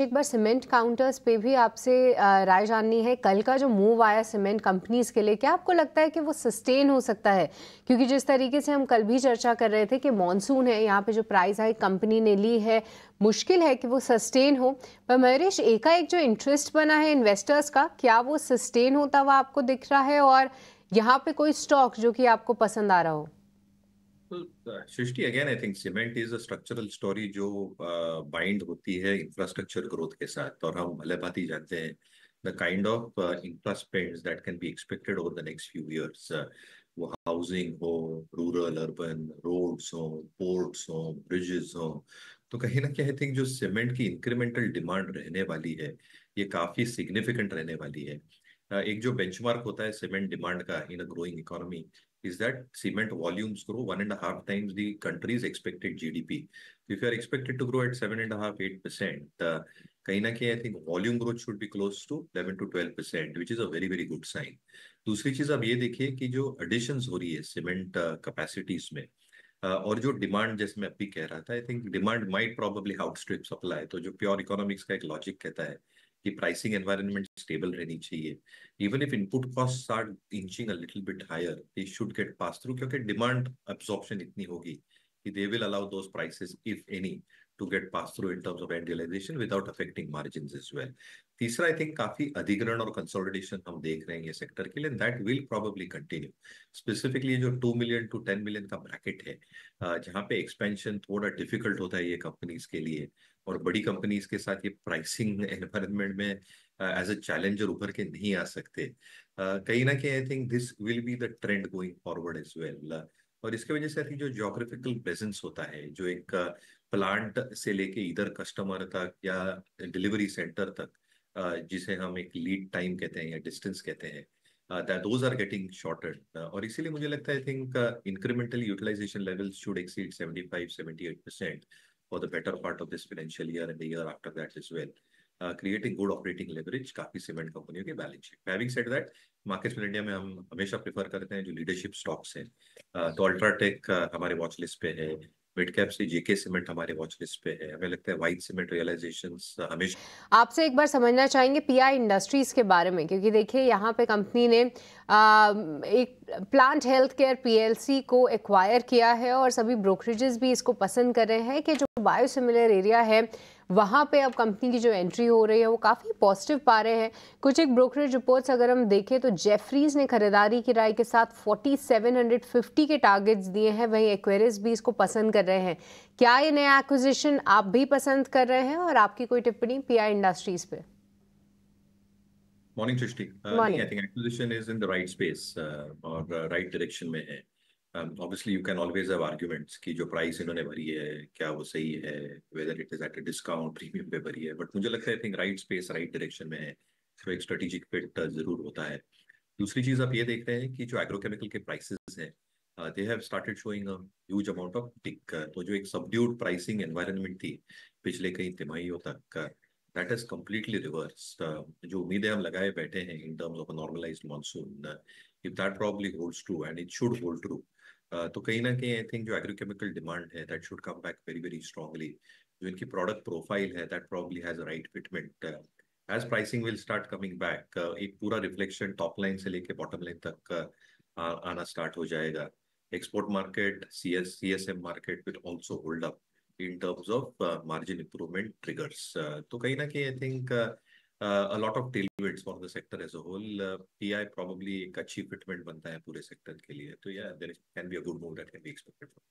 एक बार cement counters पे भी आपसे राय जाननी है कल का जो मूव आया सीमेंट कंपनीज के लिए क्या आपको लगता है कि वो सस्टेन हो सकता है क्योंकि जिस तरीके से हम कल भी चर्चा कर रहे थे कि मॉनसून है यहाँ पे जो प्राइस हाई कंपनी ने ली है मुश्किल है कि वो सस्टेन हो पर मयूरेश एकाएक जो इंटरेस्ट बना है इन्वेस्टर्स का क्या वो सस्टेन होता हुआ आपको दिख रहा है और यहाँ पे कोई स्टॉक जो कि आपको पसंद आ रहा हो Srishti again I think cement is a structural story जो बाइंड uh, होती है इंफ्रास्ट्रक्चर ग्रोथ के साथ और हम भले बात ही जानते हैं the kind of infra that can be expected over the next few years वो हाउसिंग हो रूरल अर्बन रोड्स हो पोर्ट्स हो ब्रिजेस हो तो कहीं ना कहीं आई थिंक जो सीमेंट की इंक्रीमेंटल डिमांड रहने वाली है ये काफी सिग्निफिकेंट रहने वाली है Uh, एक जो बेंचमार्क होता है सीमेंट डिमांड का in a growing economy is that cement volumes grow one and half times the country's expected GDP if you are expected to grow at seven and half eight percent कहीं ना कहीं I think volume growth should be close to eleven to twelve percent which is a very very good sign दूसरी चीज आप ये देखिए कि जो एडिशन हो रही है सीमेंट कैपेसिटीज uh, में Uh, और जो डिमांड जैसे मैं अभी कह रहा था I think demand might probably outstrip supply तो जो प्योर इकोनॉमिक्स का एक लॉजिक कहता है कि प्राइसिंग एनवायरनमेंट स्टेबल रहनी चाहिए even if input cost start inching a little bit higher they should get pass through क्योंकि डिमांड एब्जॉर्प्शन इतनी होगी they will allow those prices, if any, to get passed through in terms of end realization without affecting margins as well. तीसरा, I think काफी अधिग्रहण और consolidation हम देख रहे हैं ये सेक्टर के लिए, and that will probably continue. Specifically जो 2 million to 10 million का ब्रैकेट है, जहां पे expansion थोड़ा difficult होता है ये कंपनीज के लिए और बड़ी कंपनीज के साथ ये प्राइसिंग एनवायरनमेंट में एज अ चैलेंजर उभर के नहीं आ सकते. कहीं ना कहीं I think this will be the trend going forward as well. और इसके वजह से जो जोग्राफिकल प्रेजेंस होता है जो एक प्लांट से लेके इधर कस्टमर तक या डिलीवरी सेंटर तक जिसे हम एक लीड टाइम कहते हैं या डिस्टेंस कहते हैं दोज आर गेटिंग शॉर्टेड और इसीलिए मुझे लगता है I think incremental utilization level should exceed seventy five seventy eight percent for the better part of this financial year and year after that is well creating good operating leverage काफी cement कंपनियों के balance sheet having said that markets में India में हम हमेशा prefer करते हैं जो लीडरशिप स्टॉक्स हैं uh, तो अल्ट्राटेक uh, हमारे वॉच लिस्ट पे है मिड कैप से जेके सीमेंट हमारे वॉच लिस्ट पे है हमें लगता है वाइट सीमेंट रियलाइजेशन हमेशा आपसे एक बार समझना चाहेंगे पीआई इंडस्ट्रीज के बारे में क्योंकि देखिए यहाँ पे कंपनी ने आ, um, एक प्लांट हेल्थ केयर पीएलसी को एक्वायर किया है और सभी ब्रोकरेजेस भी इसको पसंद कर रहे हैं कि जो बायोसिमिलर एरिया है वहाँ पे अब कंपनी की जो एंट्री हो रही है वो काफ़ी पॉजिटिव पा रहे हैं कुछ एक ब्रोकरेज रिपोर्ट्स अगर हम देखें तो जेफरीज ने खरीदारी की राय के साथ 4750 के टारगेट्स दिए हैं वहीं एक्वेरिस भी इसको पसंद कर रहे हैं क्या ये नया एक्विजिशन आप भी पसंद कर रहे हैं और आपकी कोई टिप्पणी पी इंडस्ट्रीज़ पर morning Srishti I think acquisition is in the right space और राइट uh, डायरेक्शन में है obviously you can always have arguments कि जो प्राइस इन्होंने भरी है क्या वो सही है whether it is at a discount premium पे भरी है बट मुझे लगता है I think right space right direction में है तो एक स्ट्रेटेजिक फिट जरूर होता है दूसरी चीज आप ये देख रहे हैं कि जो एग्रोकेमिकल के प्राइसेस हैं they have started showing huge amount of tick तो जो एक सबड्यूड प्राइसिंग एनवायरनमेंट थी पिछले कई तिमाहियों तक दैट इज कम्प्लीटली रिवर्स जो उम्मीदें हम लगाए बैठे हैं in terms of normalize monsoon if that probably holds true and it should hold true Uh, तो कहीं ना कहीं आई थिंक जो एग्रोकेमिकल डिमांड है that should come back very very strongly जो इनकी प्रोडक्ट प्रोफाइल है that probably has right fitment as pricing will start coming back एक पूरा रिफ्लेक्शन टॉप लाइन से लेके बॉटम लाइन तक uh, आना स्टार्ट हो जाएगा export market C S C S M market will also hold up in terms of margin improvement triggers तो कहीं ना कहीं I think uh, a lot of tailwinds for the sector as a whole. Uh, PI probably a अच्छी fitment banta hai pure sector ke liye. So yeah, there can be a good move that can be expected from.